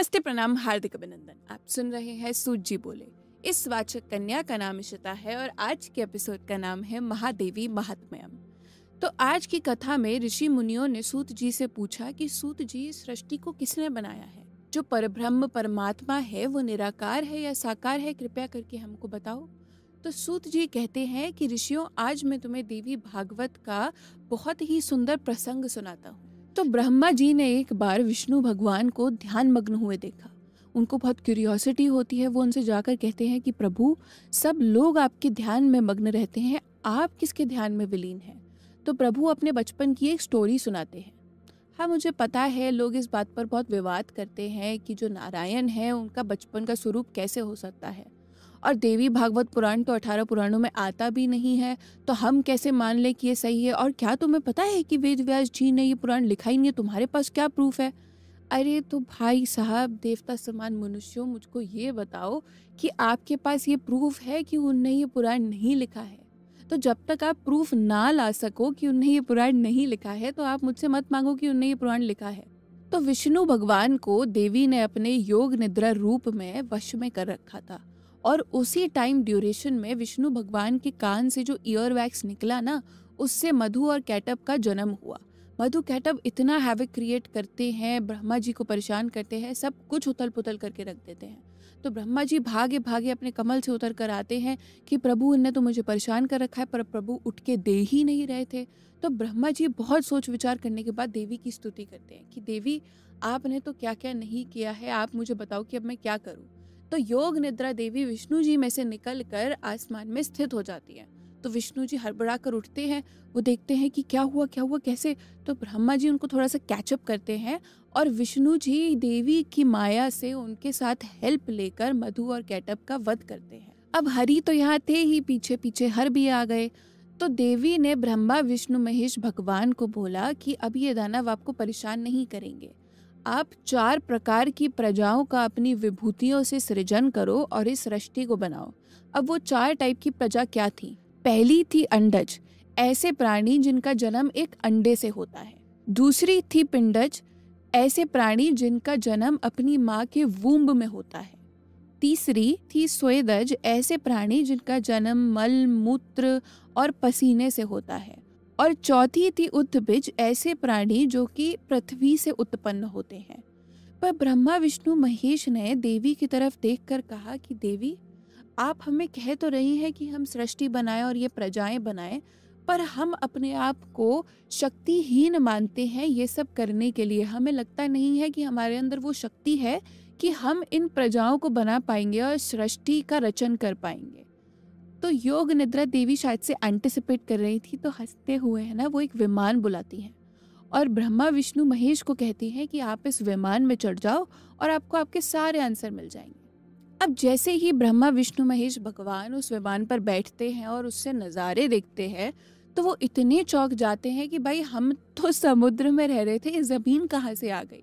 नमस्ते प्रणाम हार्दिक अभिनंदन आप सुन रहे हैं सूत जी बोले इस वाचक कन्या का नाम इशिता है और आज के एपिसोड का नाम है महादेवी महात्म्यम तो आज की कथा में ऋषि मुनियों ने सूत जी से पूछा कि सूत जी इस सृष्टि को किसने बनाया है जो परब्रह्म परमात्मा है वो निराकार है या साकार है कृपया करके हमको बताओ तो सूत जी कहते हैं कि ऋषियों आज मैं तुम्हें देवी भागवत का बहुत ही सुंदर प्रसंग सुनाता हूँ तो ब्रह्मा जी ने एक बार विष्णु भगवान को ध्यान मग्न हुए देखा उनको बहुत क्यूरियोसिटी होती है वो उनसे जाकर कहते हैं कि प्रभु सब लोग आपके ध्यान में मग्न रहते हैं आप किसके ध्यान में विलीन हैं तो प्रभु अपने बचपन की एक स्टोरी सुनाते हैं हाँ मुझे पता है लोग इस बात पर बहुत विवाद करते हैं कि जो नारायण हैं उनका बचपन का स्वरूप कैसे हो सकता है और देवी भागवत पुराण तो अठारह पुराणों में आता भी नहीं है तो हम कैसे मान लें कि ये सही है और क्या तुम्हें पता है कि वेद व्यास जी ने ये पुराण लिखा ही नहीं है तुम्हारे पास क्या प्रूफ है अरे तो भाई साहब देवता समान मनुष्यों मुझको ये बताओ कि आपके पास ये प्रूफ है कि उनने ये पुराण नहीं लिखा है तो जब तक आप प्रूफ ना ला सको कि उनने ये पुराण नहीं लिखा है तो आप मुझसे मत मांगो कि उनने ये पुराण लिखा है तो विष्णु भगवान को देवी ने अपने योग निद्रा रूप में वश में कर रखा था और उसी टाइम ड्यूरेशन में विष्णु भगवान के कान से जो ईयर वैक्स निकला ना उससे मधु और कैटअप का जन्म हुआ मधु कैटअप इतना हैविक क्रिएट करते हैं ब्रह्मा जी को परेशान करते हैं सब कुछ उथल पुथल करके रख देते हैं तो ब्रह्मा जी भागे भागे अपने कमल से उतर कर आते हैं कि प्रभु ने तो मुझे परेशान कर रखा है पर प्रभु उठ के दे ही नहीं रहे थे तो ब्रह्मा जी बहुत सोच विचार करने के बाद देवी की स्तुति करते हैं कि देवी आपने तो क्या क्या नहीं किया है आप मुझे बताओ कि अब मैं क्या करूँ तो योग निद्रा देवी विष्णु जी में से निकल कर आसमान में स्थित हो जाती है तो विष्णु जी हड़बड़ा कर उठते हैं वो देखते हैं कि क्या हुआ क्या हुआ कैसे तो ब्रह्मा जी उनको थोड़ा सा कैचअप करते हैं और विष्णु जी देवी की माया से उनके साथ हेल्प लेकर मधु और कैटअप का वध करते हैं अब हरि तो यहाँ थे ही पीछे पीछे हर भी आ गए तो देवी ने ब्रह्मा विष्णु महेश भगवान को बोला कि अब ये दानव आपको परेशान नहीं करेंगे आप चार प्रकार की प्रजाओं का अपनी विभूतियों से सृजन करो और इस सृष्टि को बनाओ अब वो चार टाइप की प्रजा क्या थी पहली थी अंडज ऐसे प्राणी जिनका जन्म एक अंडे से होता है दूसरी थी पिंडज ऐसे प्राणी जिनका जन्म अपनी माँ के वूम्ब में होता है तीसरी थी स्वेदज ऐसे प्राणी जिनका जन्म मल मूत्र और पसीने से होता है और चौथी थी उत्तबिज ऐसे प्राणी जो कि पृथ्वी से उत्पन्न होते हैं पर ब्रह्मा विष्णु महेश ने देवी की तरफ देखकर कहा कि देवी आप हमें कह तो रही हैं कि हम सृष्टि बनाएं और ये प्रजाएं बनाएं पर हम अपने आप को शक्तिहीन मानते हैं ये सब करने के लिए हमें लगता नहीं है कि हमारे अंदर वो शक्ति है कि हम इन प्रजाओं को बना पाएंगे और सृष्टि का रचन कर पाएंगे तो योग निद्रा देवी शायद से एंटिसिपेट कर रही थी तो हंसते हुए है ना वो एक विमान बुलाती हैं और ब्रह्मा विष्णु महेश को कहती हैं कि आप इस विमान में चढ़ जाओ और आपको आपके सारे आंसर मिल जाएंगे अब जैसे ही ब्रह्मा विष्णु महेश भगवान उस विमान पर बैठते हैं और उससे नज़ारे देखते हैं तो वो इतने चौक जाते हैं कि भाई हम तो समुद्र में रह रहे थे ये ज़मीन कहाँ से आ गई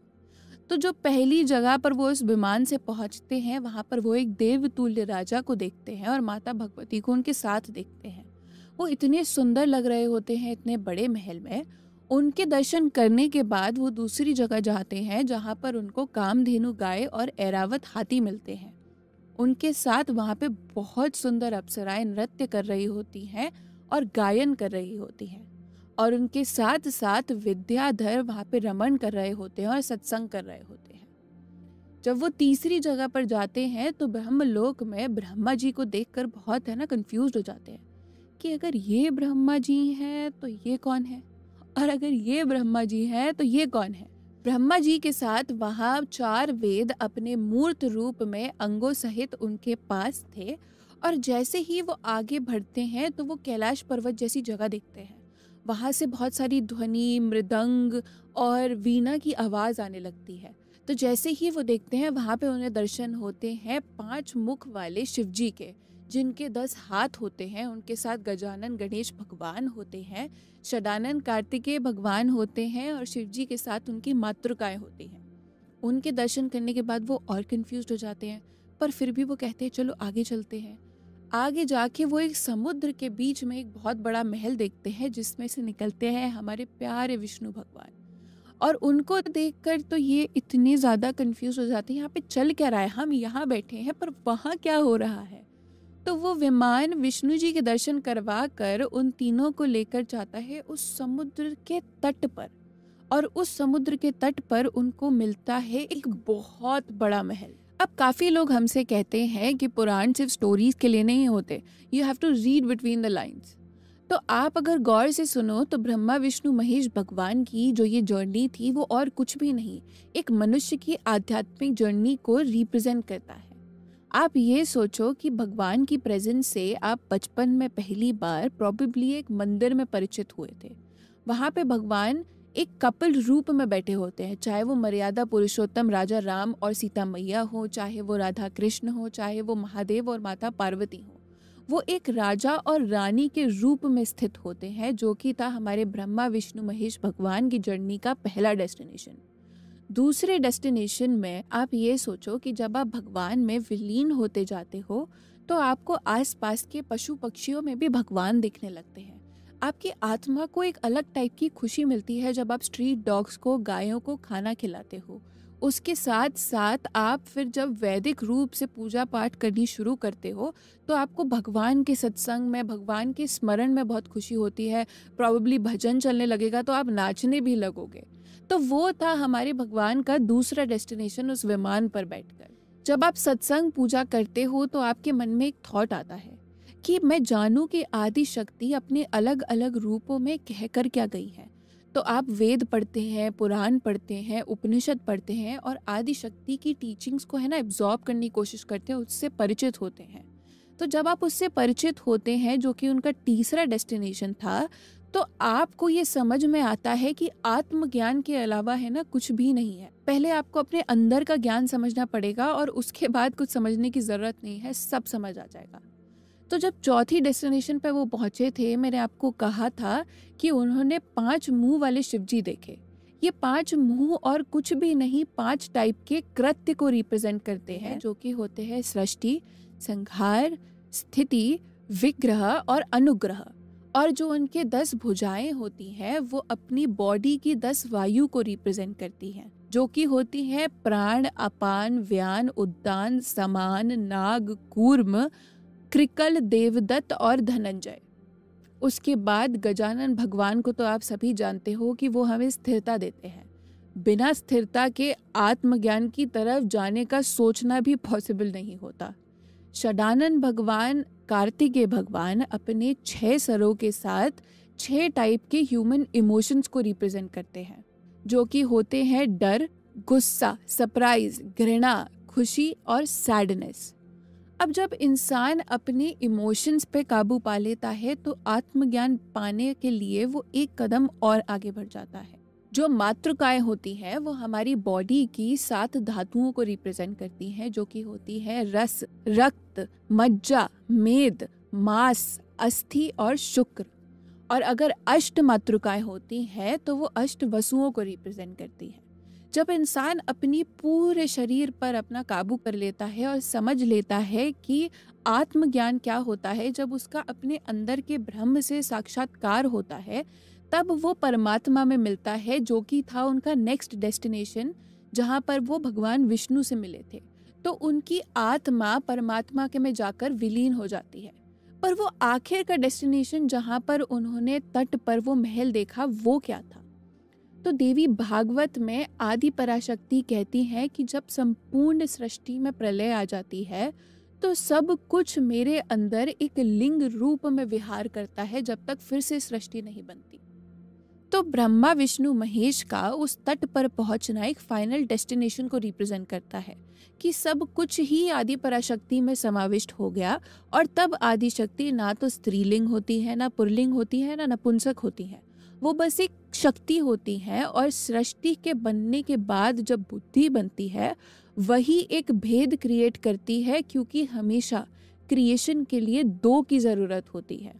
तो जो पहली जगह पर वो इस विमान से पहुंचते हैं वहां पर वो एक देवतुल्य राजा को देखते हैं और माता भगवती को उनके साथ देखते हैं वो इतने सुंदर लग रहे होते हैं इतने बड़े महल में उनके दर्शन करने के बाद वो दूसरी जगह जाते हैं जहाँ पर उनको कामधेनु गाय और एरावत हाथी मिलते हैं उनके साथ वहाँ पे बहुत सुंदर अप्सराएं नृत्य कर रही होती हैं और गायन कर रही होती हैं और उनके साथ साथ विद्याधर वहाँ पे रमन कर रहे होते हैं और सत्संग कर रहे होते हैं जब वो तीसरी जगह पर जाते हैं तो ब्रह्म लोक में ब्रह्मा जी को देख बहुत है ना कन्फ्यूज हो जाते हैं कि अगर ये ब्रह्मा जी हैं तो ये कौन है और अगर ये ब्रह्मा जी हैं तो ये कौन है ब्रह्मा जी के साथ वहाँ चार वेद अपने मूर्त रूप में अंगों सहित उनके पास थे और जैसे ही वो आगे बढ़ते हैं तो वो कैलाश पर्वत जैसी जगह देखते हैं वहाँ से बहुत सारी ध्वनि मृदंग और वीणा की आवाज़ आने लगती है तो जैसे ही वो देखते हैं वहाँ पे उन्हें दर्शन होते हैं पांच मुख वाले शिव जी के जिनके दस हाथ होते हैं उनके साथ गजानन गणेश भगवान होते हैं षडानंद कार्तिकेय भगवान होते हैं और शिव जी के साथ उनकी मातृकाएँ होती हैं उनके दर्शन करने के बाद वो और कन्फ्यूज हो जाते हैं पर फिर भी वो कहते हैं चलो आगे चलते हैं आगे जाके वो एक समुद्र के बीच में एक बहुत बड़ा महल देखते हैं जिसमें से निकलते हैं हमारे प्यारे विष्णु भगवान और उनको देखकर तो ये इतने ज़्यादा कंफ्यूज हो जाते हैं यहाँ पे चल क्या रहा है हम यहाँ बैठे हैं पर वहाँ क्या हो रहा है तो वो विमान विष्णु जी के दर्शन करवा कर उन तीनों को लेकर जाता है उस समुद्र के तट पर और उस समुद्र के तट पर उनको मिलता है एक बहुत बड़ा महल अब काफ़ी लोग हमसे कहते हैं कि पुराण सिर्फ स्टोरीज के लिए नहीं होते you have to read between the lines तो आप अगर गौर से सुनो तो ब्रह्मा विष्णु महेश भगवान की जो ये जर्नी थी वो और कुछ भी नहीं एक मनुष्य की आध्यात्मिक जर्नी को रिप्रेजेंट करता है आप ये सोचो कि भगवान की प्रेजेंस से आप बचपन में पहली बार प्रॉबिबली एक मंदिर में परिचित हुए थे वहाँ पे भगवान एक कपल रूप में बैठे होते हैं चाहे वो मर्यादा पुरुषोत्तम राजा राम और सीता मैया हो चाहे वो राधा कृष्ण हो चाहे वो महादेव और माता पार्वती हो वो एक राजा और रानी के रूप में स्थित होते हैं जो कि था हमारे ब्रह्मा विष्णु महेश भगवान की जर्नी का पहला डेस्टिनेशन दूसरे डेस्टिनेशन में आप ये सोचो कि जब आप भगवान में विलीन होते जाते हो तो आपको आसपास के पशु पक्षियों में भी भगवान दिखने लगते हैं आपकी आत्मा को एक अलग टाइप की खुशी मिलती है जब आप स्ट्रीट डॉग्स को गायों को खाना खिलाते हो उसके साथ साथ आप फिर जब वैदिक रूप से पूजा पाठ करनी शुरू करते हो तो आपको भगवान के सत्संग में भगवान के स्मरण में बहुत खुशी होती है प्रॉब्ली भजन चलने लगेगा तो आप नाचने भी लगोगे तो वो था हमारे भगवान का दूसरा डेस्टिनेशन उस विमान पर बैठकर जब आप सत्संग पूजा करते हो तो आपके मन में एक थॉट आता है कि मैं जानूं कि आदि शक्ति अपने अलग अलग रूपों में कह कर क्या गई है तो आप वेद पढ़ते हैं पुराण पढ़ते हैं उपनिषद पढ़ते हैं और आदि शक्ति की टीचिंग्स को है ना एब्जॉर्ब करने की कोशिश करते हैं उससे परिचित होते हैं तो जब आप उससे परिचित होते हैं जो कि उनका तीसरा डेस्टिनेशन था तो आपको ये समझ में आता है कि आत्मज्ञान के अलावा है ना कुछ भी नहीं है पहले आपको अपने अंदर का ज्ञान समझना पड़ेगा और उसके बाद कुछ समझने की ज़रूरत नहीं है सब समझ आ जाएगा तो जब चौथी डेस्टिनेशन पर वो पहुंचे थे मैंने आपको कहा था कि उन्होंने पांच मुंह वाले जी देखे ये पांच मुंह और कुछ भी नहीं पांच टाइप के कृत्य को रिप्रेजेंट करते हैं जो कि होते हैं सृष्टि संहार स्थिति विग्रह और अनुग्रह और जो उनके दस भुजाएं होती हैं वो अपनी बॉडी की दस वायु को रिप्रेजेंट करती हैं जो कि होती हैं प्राण अपान व्यान उद्दान समान नाग कूर्म क्रिकल देवदत्त और धनंजय उसके बाद गजानन भगवान को तो आप सभी जानते हो कि वो हमें स्थिरता देते हैं बिना स्थिरता के आत्मज्ञान की तरफ जाने का सोचना भी पॉसिबल नहीं होता षडानन भगवान कार्तिकेय भगवान अपने छह सरों के साथ छह टाइप के ह्यूमन इमोशंस को रिप्रेजेंट करते हैं जो कि होते हैं डर गुस्सा सरप्राइज घृणा खुशी और सैडनेस अब जब इंसान अपने इमोशंस पे काबू पा लेता है तो आत्मज्ञान पाने के लिए वो एक कदम और आगे बढ़ जाता है जो मातृकाएँ होती है वो हमारी बॉडी की सात धातुओं को रिप्रेजेंट करती हैं जो कि होती है रस रक्त मज्जा मेद मांस अस्थि और शुक्र और अगर अष्ट मातृकाएं होती है तो वो अष्ट वसुओं को रिप्रेजेंट करती है जब इंसान अपनी पूरे शरीर पर अपना काबू कर लेता है और समझ लेता है कि आत्मज्ञान क्या होता है जब उसका अपने अंदर के ब्रह्म से साक्षात्कार होता है तब वो परमात्मा में मिलता है जो कि था उनका नेक्स्ट डेस्टिनेशन जहाँ पर वो भगवान विष्णु से मिले थे तो उनकी आत्मा परमात्मा के में जाकर विलीन हो जाती है पर वो आखिर का डेस्टिनेशन जहाँ पर उन्होंने तट पर वो महल देखा वो क्या था तो देवी भागवत में आदि पराशक्ति कहती है कि जब संपूर्ण सृष्टि में प्रलय आ जाती है तो सब कुछ मेरे अंदर एक लिंग रूप में विहार करता है जब तक फिर से सृष्टि नहीं बनती तो ब्रह्मा विष्णु महेश का उस तट पर पहुंचना एक फाइनल डेस्टिनेशन को रिप्रेजेंट करता है कि सब कुछ ही आदि पराशक्ति में समाविष्ट हो गया और तब आदि शक्ति ना तो स्त्रीलिंग होती है ना पुरलिंग होती है ना नपुंसक होती है वो बस एक शक्ति होती है और सृष्टि के बनने के बाद जब बुद्धि बनती है वही एक भेद क्रिएट करती है क्योंकि हमेशा क्रिएशन के लिए दो की ज़रूरत होती है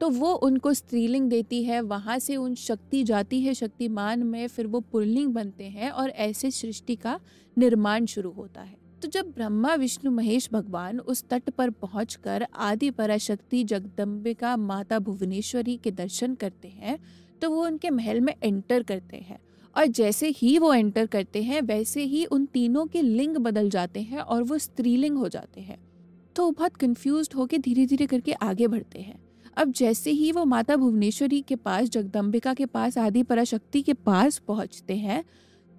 तो वो उनको स्त्रीलिंग देती है वहाँ से उन शक्ति जाती है शक्तिमान में फिर वो पुल्लिंग बनते हैं और ऐसे सृष्टि का निर्माण शुरू होता है तो जब ब्रह्मा विष्णु महेश भगवान उस तट पर पहुँच आदि पराशक्ति जगदम्बिका माता भुवनेश्वरी के दर्शन करते हैं तो वो उनके महल में एंटर करते हैं और जैसे ही वो एंटर करते हैं वैसे ही उन तीनों के लिंग बदल जाते हैं और वो स्त्रीलिंग हो जाते हैं तो वो बहुत कन्फ्यूज होकर धीरे धीरे करके आगे बढ़ते हैं अब जैसे ही वो माता भुवनेश्वरी के पास जगदम्बिका के पास आदि पराशक्ति के पास पहुंचते हैं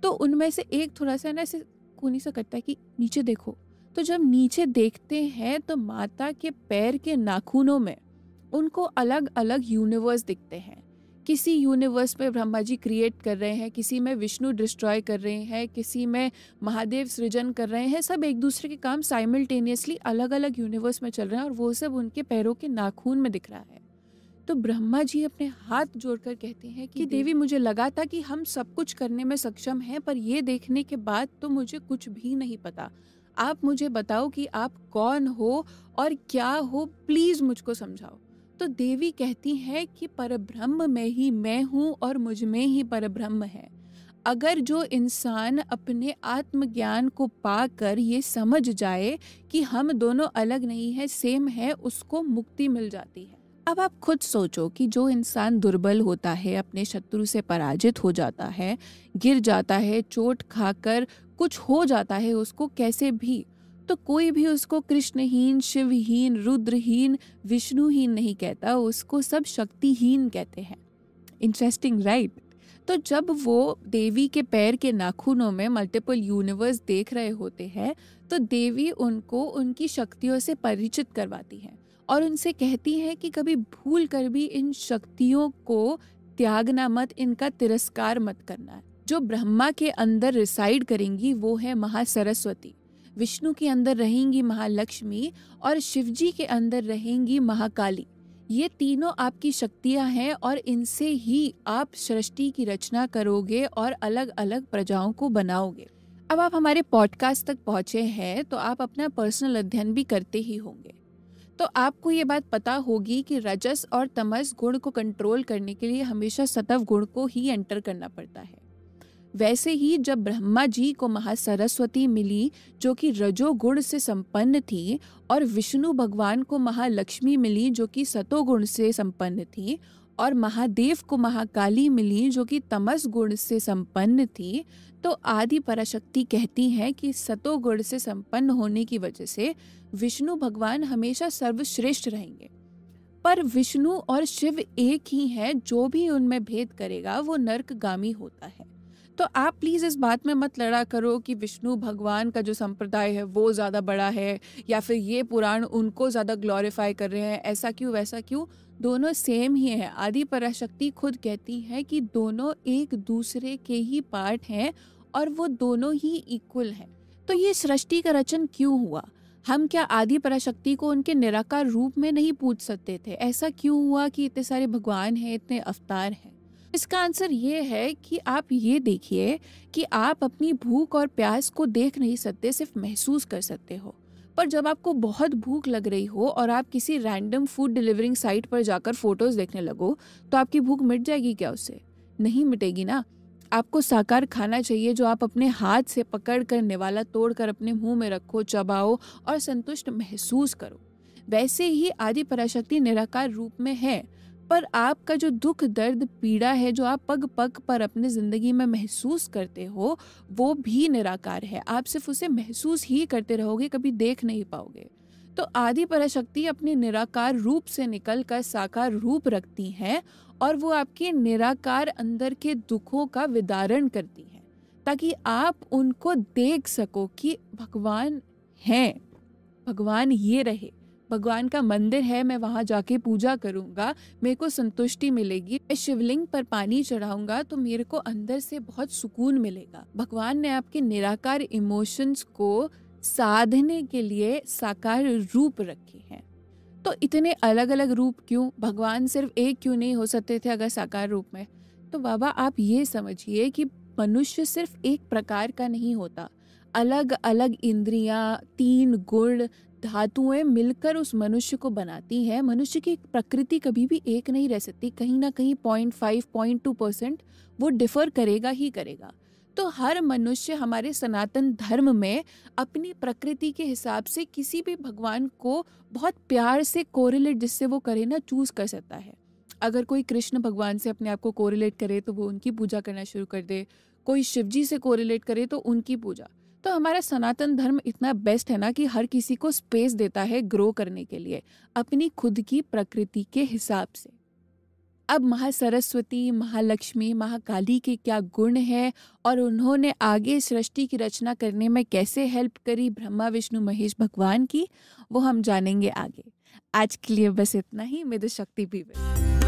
तो उनमें से एक थोड़ा सा ना ऐसे कोनी सा करता है कि नीचे देखो तो जब नीचे देखते हैं तो माता के पैर के नाखूनों में उनको अलग अलग यूनिवर्स दिखते हैं किसी यूनिवर्स में ब्रह्मा जी क्रिएट कर रहे हैं किसी में विष्णु डिस्ट्रॉय कर रहे हैं किसी में महादेव सृजन कर रहे हैं सब एक दूसरे के काम साइमल्टेनियसली अलग अलग यूनिवर्स में चल रहे हैं और वो सब उनके पैरों के नाखून में दिख रहा है तो ब्रह्मा जी अपने हाथ जोड़कर कहते हैं कि देवी मुझे लगा था कि हम सब कुछ करने में सक्षम हैं पर ये देखने के बाद तो मुझे कुछ भी नहीं पता आप मुझे बताओ कि आप कौन हो और क्या हो प्लीज़ मुझको समझाओ तो देवी कहती है कि परब्रह्म में ही मैं हूँ और मुझ में ही परब्रह्म है अगर जो इंसान अपने आत्मज्ञान को पाकर ये समझ जाए कि हम दोनों अलग नहीं है सेम है उसको मुक्ति मिल जाती है अब आप खुद सोचो कि जो इंसान दुर्बल होता है अपने शत्रु से पराजित हो जाता है गिर जाता है चोट खाकर कुछ हो जाता है उसको कैसे भी तो कोई भी उसको कृष्णहीन शिवहीन रुद्रहीन विष्णुहीन नहीं कहता उसको सब शक्तिहीन कहते हैं इंटरेस्टिंग राइट right? तो जब वो देवी के पैर के नाखूनों में मल्टीपल यूनिवर्स देख रहे होते हैं तो देवी उनको उनकी शक्तियों से परिचित करवाती है और उनसे कहती है कि कभी भूल कर भी इन शक्तियों को त्यागना मत इनका तिरस्कार मत करना जो ब्रह्मा के अंदर रिसाइड करेंगी वो है महासरस्वती विष्णु के अंदर रहेंगी महालक्ष्मी और शिवजी के अंदर रहेंगी महाकाली ये तीनों आपकी शक्तियां हैं और इनसे ही आप सृष्टि की रचना करोगे और अलग अलग प्रजाओं को बनाओगे अब आप हमारे पॉडकास्ट तक पहुंचे हैं तो आप अपना पर्सनल अध्ययन भी करते ही होंगे तो आपको ये बात पता होगी कि रजस और तमस गुण को कंट्रोल करने के लिए हमेशा सतव गुण को ही एंटर करना पड़ता है वैसे ही जब ब्रह्मा जी को महासरस्वती मिली जो कि रजोगुण से संपन्न थी और विष्णु भगवान को महालक्ष्मी मिली जो कि सतोगुण से संपन्न थी और महादेव को महाकाली मिली जो कि तमस गुण से संपन्न थी तो आदि पराशक्ति कहती हैं कि सतोगुण से संपन्न होने की वजह से विष्णु भगवान हमेशा सर्वश्रेष्ठ रहेंगे पर विष्णु और शिव एक ही हैं जो भी उनमें भेद करेगा वो नर्कगामी होता है तो आप प्लीज़ इस बात में मत लड़ा करो कि विष्णु भगवान का जो संप्रदाय है वो ज़्यादा बड़ा है या फिर ये पुराण उनको ज़्यादा ग्लोरीफाई कर रहे हैं ऐसा क्यों वैसा क्यों दोनों सेम ही हैं आदि पराशक्ति खुद कहती है कि दोनों एक दूसरे के ही पार्ट हैं और वो दोनों ही इक्वल हैं तो ये सृष्टि का रचन क्यों हुआ हम क्या आदि पराशक्ति को उनके निराकार रूप में नहीं पूछ सकते थे ऐसा क्यों हुआ कि इतने सारे भगवान हैं इतने अवतार हैं इसका आंसर ये है कि आप ये देखिए कि आप अपनी भूख और प्यास को देख नहीं सकते सिर्फ महसूस कर सकते हो पर जब आपको बहुत भूख लग रही हो और आप किसी रैंडम फूड डिलीवरिंग साइट पर जाकर फोटोज देखने लगो तो आपकी भूख मिट जाएगी क्या उससे नहीं मिटेगी ना आपको साकार खाना चाहिए जो आप अपने हाथ से पकड़ कर निवाला तोड़ कर अपने मुंह में रखो चबाओ और संतुष्ट महसूस करो वैसे ही आदि पराशक्ति निराकार रूप में है पर आपका जो दुख दर्द पीड़ा है जो आप पग पग पर अपने ज़िंदगी में महसूस करते हो वो भी निराकार है आप सिर्फ उसे महसूस ही करते रहोगे कभी देख नहीं पाओगे तो आदि पराशक्ति अपने निराकार रूप से निकल कर साकार रूप रखती हैं और वो आपके निराकार अंदर के दुखों का विदारण करती हैं ताकि आप उनको देख सको कि भगवान हैं भगवान ये रहे भगवान का मंदिर है मैं वहाँ जाके पूजा करूँगा मेरे को संतुष्टि मिलेगी मैं शिवलिंग पर पानी चढ़ाऊंगा तो मेरे को अंदर से बहुत सुकून मिलेगा भगवान ने आपके निराकार इमोशंस को साधने के लिए साकार रूप रखे हैं तो इतने अलग अलग रूप क्यों भगवान सिर्फ एक क्यों नहीं हो सकते थे अगर साकार रूप में तो बाबा आप ये समझिए कि मनुष्य सिर्फ एक प्रकार का नहीं होता अलग अलग इंद्रियां, तीन गुण धातुएं मिलकर उस मनुष्य को बनाती हैं मनुष्य की प्रकृति कभी भी एक नहीं रह सकती कहीं ना कहीं point five point two percent वो डिफर करेगा ही करेगा तो हर मनुष्य हमारे सनातन धर्म में अपनी प्रकृति के हिसाब से किसी भी भगवान को बहुत प्यार से कोरिलेट जिससे वो करे ना चूज़ कर सकता है अगर कोई कृष्ण भगवान से अपने आप को कोरिलेट करे तो वो उनकी पूजा करना शुरू कर दे कोई शिव जी से कोरिलेट करे तो उनकी पूजा तो हमारा सनातन धर्म इतना बेस्ट है ना कि हर किसी को स्पेस देता है ग्रो करने के लिए अपनी खुद की प्रकृति के हिसाब से अब महासरस्वती महालक्ष्मी महाकाली के क्या गुण हैं और उन्होंने आगे सृष्टि की रचना करने में कैसे हेल्प करी ब्रह्मा विष्णु महेश भगवान की वो हम जानेंगे आगे आज के लिए बस इतना ही मेरे शक्ति भी